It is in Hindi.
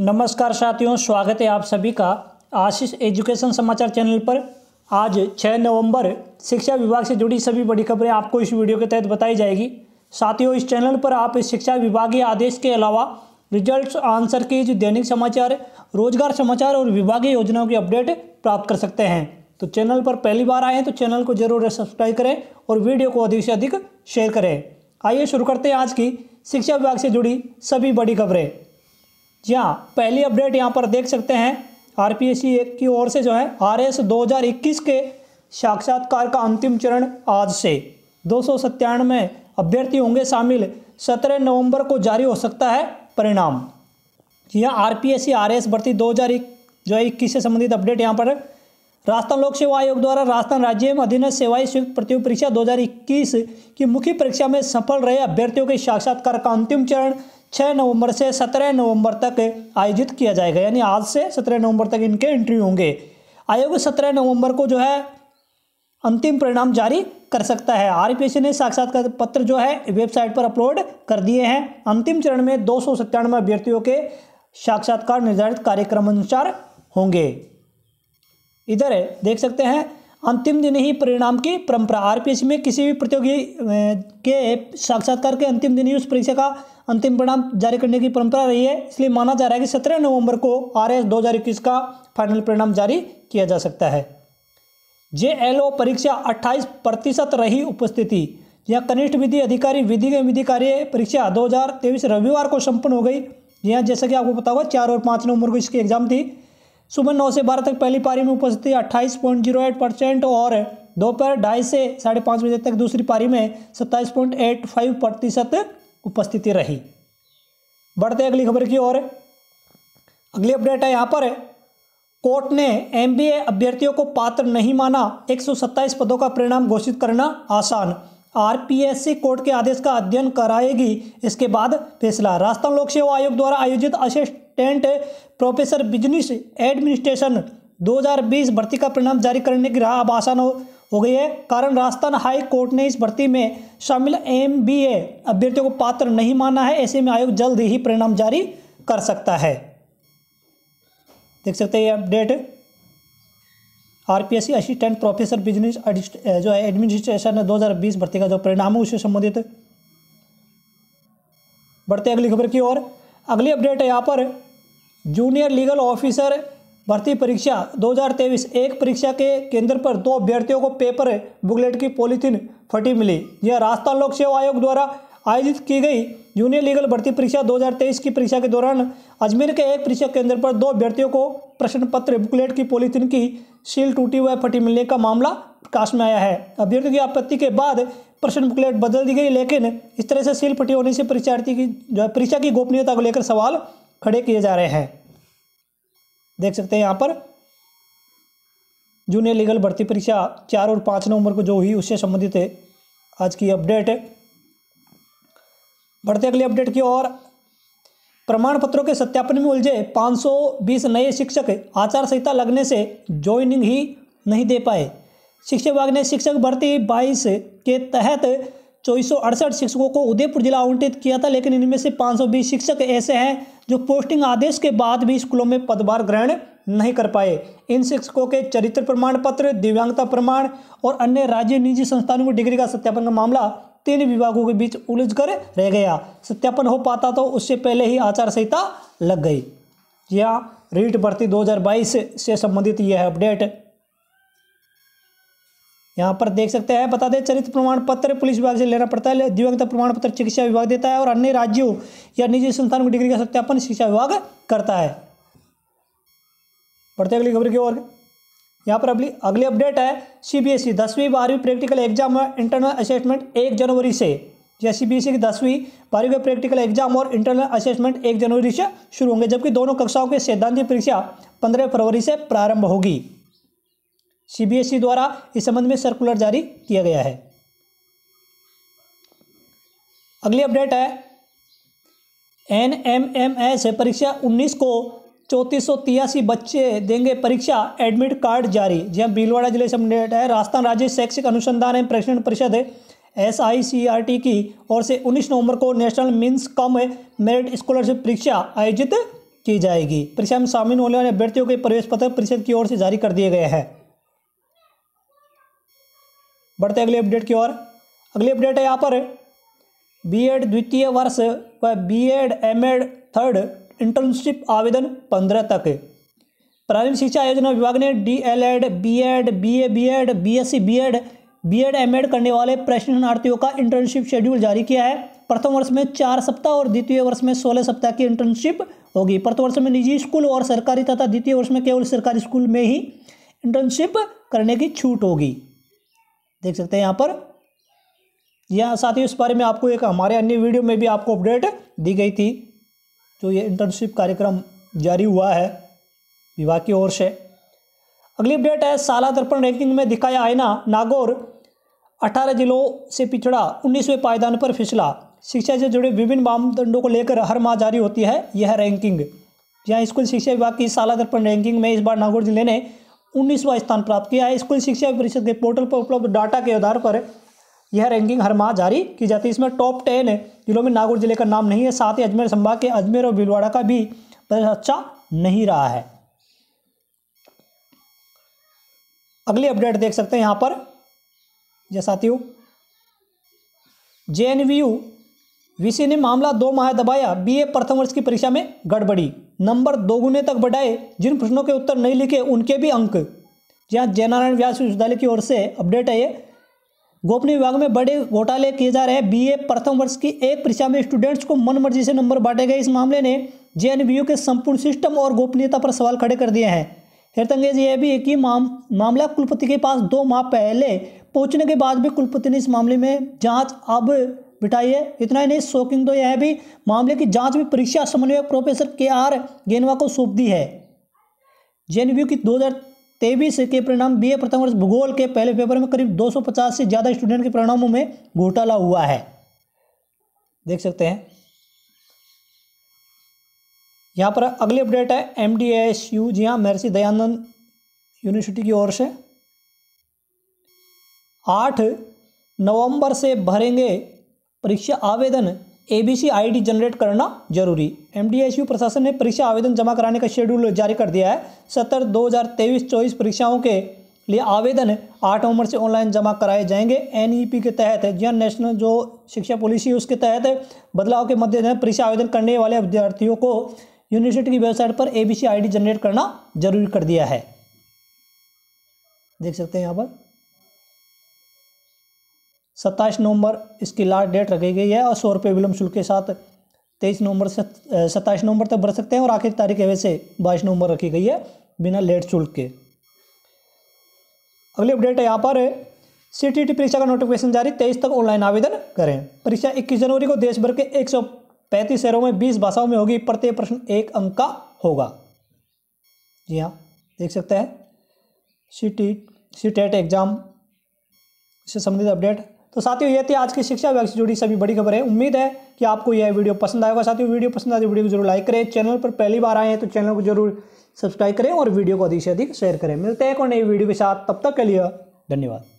नमस्कार साथियों स्वागत है आप सभी का आशीष एजुकेशन समाचार चैनल पर आज 6 नवंबर शिक्षा विभाग से जुड़ी सभी बड़ी खबरें आपको इस वीडियो के तहत बताई जाएगी साथियों इस चैनल पर आप इस शिक्षा विभागीय आदेश के अलावा रिजल्ट आंसर की जो दैनिक समाचार रोजगार समाचार और विभागीय योजनाओं की अपडेट प्राप्त कर सकते हैं तो चैनल पर पहली बार आए तो चैनल को जरूर सब्सक्राइब करें और वीडियो को अधिक से अधिक शेयर करें आइए शुरू करते हैं आज की शिक्षा विभाग से जुड़ी सभी बड़ी खबरें हाँ पहली अपडेट यहाँ पर देख सकते हैं आर पी की ओर से जो है आर एस के साक्षात्कार का अंतिम चरण आज से दो सौ अभ्यर्थी होंगे शामिल सत्रह नवंबर को जारी हो सकता है परिणाम हाँ R P S C R S भर्ती दो हज़ार जो है इक्कीस से संबंधित अपडेट यहाँ पर राजस्थान लोक सेवा आयोग द्वारा राजस्थान राज्य में अधीन सेवाई संयुक्त प्रतियोगी परीक्षा 2021 की मुख्य परीक्षा में सफल रहे अभ्यर्थियों के साक्षात्कार का अंतिम चरण छः नवंबर से सत्रह नवंबर तक आयोजित किया जाएगा यानी आज से सत्रह नवंबर तक इनके इंटरव्यू होंगे आयोग सत्रह नवंबर को जो है अंतिम परिणाम जारी कर सकता है आर ने साक्षात्कार पत्र जो है वेबसाइट पर अपलोड कर दिए हैं अंतिम चरण में दो सौ सत्तानवे अभ्यर्थियों के साक्षात्कार निर्धारित कार्यक्रम अनुसार होंगे इधर देख सकते हैं अंतिम दिन ही परिणाम की परंपरा आरपीएस में किसी भी प्रतियोगी के साक्षात्कार के अंतिम दिन ही उस परीक्षा का अंतिम परिणाम जारी करने की परंपरा रही है इसलिए माना जा रहा है कि सत्रह नवंबर को आर एस दो का फाइनल परिणाम जारी किया जा सकता है जे एल ओ परीक्षा अट्ठाईस प्रतिशत रही उपस्थिति यह कनिष्ठ विधि अधिकारी विधि के विधि कार्य परीक्षा 2023 रविवार को संपन्न हो गई यहाँ जैसा कि आपको पता होगा चार और पाँच नवंबर को इसकी एग्जाम थी सुबह नौ से बारह तक पहली पारी में उपस्थिति अट्ठाईस पॉइंट जीरो एट परसेंट और दोपहर ढाई से साढ़े पाँच बजे तक दूसरी पारी में सत्ताईस पॉइंट एट फाइव प्रतिशत उपस्थिति रही बढ़ते अगली खबर की ओर अगली अपडेट है यहाँ पर कोर्ट ने एमबीए अभ्यर्थियों को पात्र नहीं माना 127 पदों का परिणाम घोषित करना आसान आरपीएससी कोर्ट के आदेश का अध्ययन कराएगी इसके बाद फैसला राजस्थान लोक सेवा आयोग द्वारा आयोजित अशिष्ट टेंट प्रोफेसर बिजनेस एडमिनिस्ट्रेशन 2020 भर्ती का परिणाम जारी करने की राह अब आसान हो हो गई है कारण राजस्थान हाई कोर्ट ने इस भर्ती में शामिल एम बी ए अभ्यर्थियों को पात्र नहीं माना है ऐसे में आयोग जल्द ही परिणाम जारी कर सकता है देख सकते हैं ये update RPSC assistant professor business जो है एडमिनिस्ट्रेशन दो हज़ार भर्ती का जो परिणाम है उससे संबंधित बढ़ते अगली खबर की ओर अगली अपडेट है यहाँ पर जूनियर लीगल ऑफिसर भर्ती परीक्षा 2023 एक परीक्षा के केंद्र पर दो अभ्यर्थियों को पेपर बुकलेट की पॉलीथीन फटी मिली यह राजस्थान लोक सेवा आयोग द्वारा आयोजित की गई जूनियर लीगल भर्ती परीक्षा 2023 की परीक्षा के दौरान अजमेर के एक परीक्षा केंद्र पर दो अभ्यर्थियों को प्रश्न पत्र बुकलेट की पॉलीथीन की सील टूटी हुआ फटी मिलने का मामला प्रकाश में आया है अभ्यर्थियों की आपत्ति के बाद प्रश्न बुकलेट बदल दी गई लेकिन इस तरह से सील फटी होने से परीक्षार्थी की परीक्षा की गोपनीयता को लेकर सवाल खड़े किए जा रहे हैं देख सकते हैं यहाँ पर जूनियर लीगल भर्ती परीक्षा चार और पाँच नवंबर को जो हुई उससे संबंधित है आज की अपडेट बढ़ते अगली अपडेट की ओर प्रमाण पत्रों के सत्यापन में उलझे 520 नए शिक्षक आचार संहिता लगने से ज्वाइनिंग ही नहीं दे पाए शिक्षा विभाग ने शिक्षक भर्ती 22 के तहत चौबीस शिक्षकों को उदयपुर जिला आवंटित किया था लेकिन इनमें से 520 शिक्षक ऐसे हैं जो पोस्टिंग आदेश के बाद भी स्कूलों में पदभार ग्रहण नहीं कर पाए इन शिक्षकों के चरित्र प्रमाण पत्र दिव्यांगता प्रमाण और अन्य राज्य निजी संस्थानों में डिग्री का सत्यापन का मामला तीन विभागों के बीच उलझ कर रह गया सत्यापन हो पाता तो उससे पहले ही आचार संहिता लग गई या हाँ, रीट भर्ती 2022 से संबंधित यह अपडेट यहाँ पर देख सकते हैं बता दें चरित्र प्रमाण पत्र पुलिस विभाग से लेना पड़ता है दिव्यांगता प्रमाण पत्र चिकित्सा विभाग देता है और अन्य राज्यों या निजी संस्थानों की डिग्री का सत्यापन शिक्षा विभाग करता है बढ़ते अगली खबर की ओर यहाँ पर अगली अगली अपडेट है सीबीएसई दसवीं बारहवीं प्रैक्टिकल एग्जाम और इंटरनल असेसमेंट एक जनवरी से या सी बी एस की दसवीं बारहवीं का प्रैक्टिकल एग्जाम और इंटरनल असेसमेंट एक जनवरी से शुरू होंगे जबकि दोनों कक्षाओं की सैद्धांतिक परीक्षा पंद्रह फरवरी से प्रारंभ होगी सीबीएसई e द्वारा इस संबंध में सर्कुलर जारी किया गया है अगली अपडेट है एन एम एम एस परीक्षा 19 को चौंतीस बच्चे देंगे परीक्षा एडमिट कार्ड जारी जी हाँ भीलवाड़ा जिले से अपडेट है राजस्थान राज्य शैक्षिक अनुसंधान एवं प्रशिक्षण परिषद S I C R T की ओर से 19 नवंबर को national means cum merit scholarship परीक्षा आयोजित की जाएगी परीक्षा में शामिल होने वाले अभ्यर्थियों के प्रवेश पत्र परिषद की ओर से जारी कर दिए गए हैं बढ़ते अगले अपडेट की ओर अगली अपडेट है यहाँ पर बीएड द्वितीय वर्ष व बीएड एमएड थर्ड इंटर्नशिप आवेदन पंद्रह तक प्राथमिक शिक्षा योजना विभाग ने D L Ed B Ed B A B Ed B S C B Ed B Ed M Ed करने वाले प्रशिक्षणार्थियों का इंटर्नशिप शेड्यूल जारी किया है प्रथम वर्ष में चार सप्ताह और द्वितीय वर्ष में सोलह सप्ताह की इंटर्नशिप होगी प्रथम वर्ष में निजी स्कूल और सरकारी तथा द्वितीय वर्ष में केवल सरकारी स्कूल में ही इंटर्नशिप करने की छूट होगी देख सकते हैं यहाँ पर यह साथ ही उस बारे में आपको एक हमारे अन्य वीडियो में भी आपको अपडेट दी गई थी जो ये इंटर्नशिप कार्यक्रम जारी हुआ है विभाग की ओर से अगली अपडेट है साला दर्पण रैंकिंग में दिखाया आयना नागौर 18 जिलों से पिछड़ा 19वें पायदान पर फिसला शिक्षा से जुड़े विभिन्न मानदंडों को लेकर हर माह जारी होती है यह रैंकिंग यहाँ स्कूल शिक्षा विभाग की साला दर्पण रैंकिंग में इस बार नागौर जिले ने उन्नीसवां स्थान प्राप्त किया है स्कूल शिक्षा परिषद के पोर्टल पर उपलब्ध डाटा के आधार पर यह रैंकिंग हर माह जारी की जाती है इसमें टॉप टेन है जिलों में नागौर जिले का नाम नहीं है साथ ही अजमेर संभाग के अजमेर और भीलवाड़ा का भी अच्छा नहीं रहा है अगली अपडेट देख सकते हैं यहां पर जैसा साथियों J N V U VC ने मामला दो माह दबाया बीए प्रथम वर्ष की परीक्षा में गड़बड़ी नंबर दोगुने तक बढ़ाए जिन प्रश्नों के उत्तर नहीं लिखे उनके भी अंक जहाँ जयनारायण व्यास विश्वविद्यालय की ओर से अपडेट है ये गोपनीय विभाग में बड़े घोटाले किए जा रहे हैं बीए प्रथम वर्ष की एक परीक्षा में स्टूडेंट्स को मन मर्जी से नंबर बांटे गए इस मामले ने जे के संपूर्ण सिस्टम और गोपनीयता पर सवाल खड़े कर दिए हैं हेरतंगेज यह भी है कि माम मामला कुलपति के पास दो माह पहले पहुंचने के बाद भी कुलपति ने इस मामले में जांच अब बेटा इतना ही नहीं शोकिंग तो यह भी मामले की जांच में परीक्षा समन्वयक प्रोफेसर के आर गेनवा को सौंप दी है जे की दो तेईस के परिणाम ए प्रथम वर्ष भूगोल के पहले पेपर में करीब 250 से ज़्यादा स्टूडेंट के परिणामों में घोटाला हुआ है देख सकते हैं यहाँ पर अगली अपडेट है एम डी एस यू जी हाँ महर्षि दयानंद यूनिवर्सिटी की ओर से आठ नवंबर से भरेंगे परीक्षा आवेदन एबीसी आईडी जनरेट करना जरूरी एमडीएसयू प्रशासन ने परीक्षा आवेदन जमा कराने का शेड्यूल जारी कर दिया है सत्तर दो हज़ार तेईस चौबीस परीक्षाओं के लिए आवेदन आठ नवंबर से ऑनलाइन जमा कराए जाएंगे एनईपी e के तहत जी नेशनल जो शिक्षा पॉलिसी है उसके तहत बदलाव के मद्देनजर परीक्षा आवेदन करने वाले विद्यार्थियों को यूनिवर्सिटी की वेबसाइट पर आई डी जनरेट करना जरूरी कर दिया है देख सकते हैं यहाँ पर सत्ताईस नवंबर इसकी लास्ट डेट रखी गई है और सौ रुपये विलम्ब शुल्क के साथ तेईस नवंबर से सत्ताईस नवंबर तक भर सकते हैं और आखिरी तारीख है वैसे बाईस नवंबर रखी गई है बिना लेट शुल्क के अगली अपडेट है यहाँ पर सी टी परीक्षा का नोटिफिकेशन जारी तेईस तक ऑनलाइन आवेदन करें परीक्षा इक्कीस जनवरी को देश भर के एक सौ पैंतीस शहरों में बीस भाषाओं में होगी प्रत्येक प्रश्न एक अंक का होगा जी हाँ देख सकते हैं C T C TET exam से संबंधित अपडेट तो साथियों ये थी आज की शिक्षा विभाग से जुड़ी सभी बड़ी खबरें उम्मीद है कि आपको यह वीडियो पसंद आएगा साथियों वीडियो पसंद आए तो वीडियो को जरूर लाइक करें चैनल पर पहली बार आए हैं तो चैनल को जरूर सब्सक्राइब करें और वीडियो को अधिक से अधिक शेयर करें मिलते हैं एक और नई वीडियो के साथ तब तक के लिए धन्यवाद